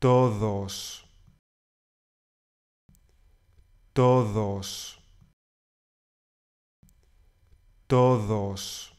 todos, todos, todos.